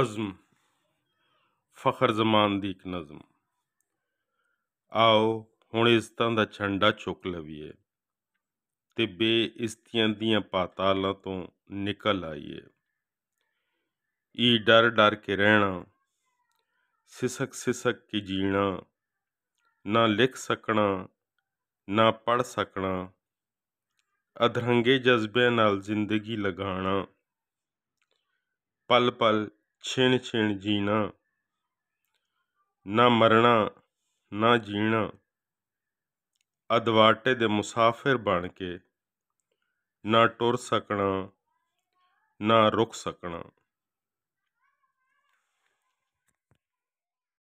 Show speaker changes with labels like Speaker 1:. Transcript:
Speaker 1: ਅਜ਼ਮ ਫਖਰ ਜ਼ਮਾਨ ਦੀ ਇੱਕ ਨਜ਼ਮ ਆਓ ਹੁਣ ਤਾਂ ਦਾ ਛੰਡਾ ਚੁੱਕ ਲਵੀਏ ਤੇ ਬੇਇਸਤੀਆਂ ਦੀਆਂ ਪਾਤਾਲਾਂ ਤੋਂ ਨਿਕਲ ਆਈਏ ਈ ਡਰ ਡਰ ਕੇ ਰਹਿਣਾ ਸਿਸਕ ਸਿਸਕ ਕੇ ਜੀਣਾ ਨਾ ਲਿਖ ਸਕਣਾ ਨਾ ਪੜ ਸਕਣਾ ਅਧਰੰਗੇ ਜਜ਼ਬੇ ਨਾਲ ਜ਼ਿੰਦਗੀ ਲਗਾਣਾ ਪਲ ਪਲ ਛਿਣ ਛਿਣ ਜੀਣਾ ਨਾ ਮਰਣਾ ਨਾ ਜੀਣਾ ਅਦਵਾਟੇ ਦੇ ਮੁਸਾਫਿਰ ਬਣ ਕੇ ਨਾ ਟੁਰ ਸਕਣਾ ਨਾ ਰੁਕ ਸਕਣਾ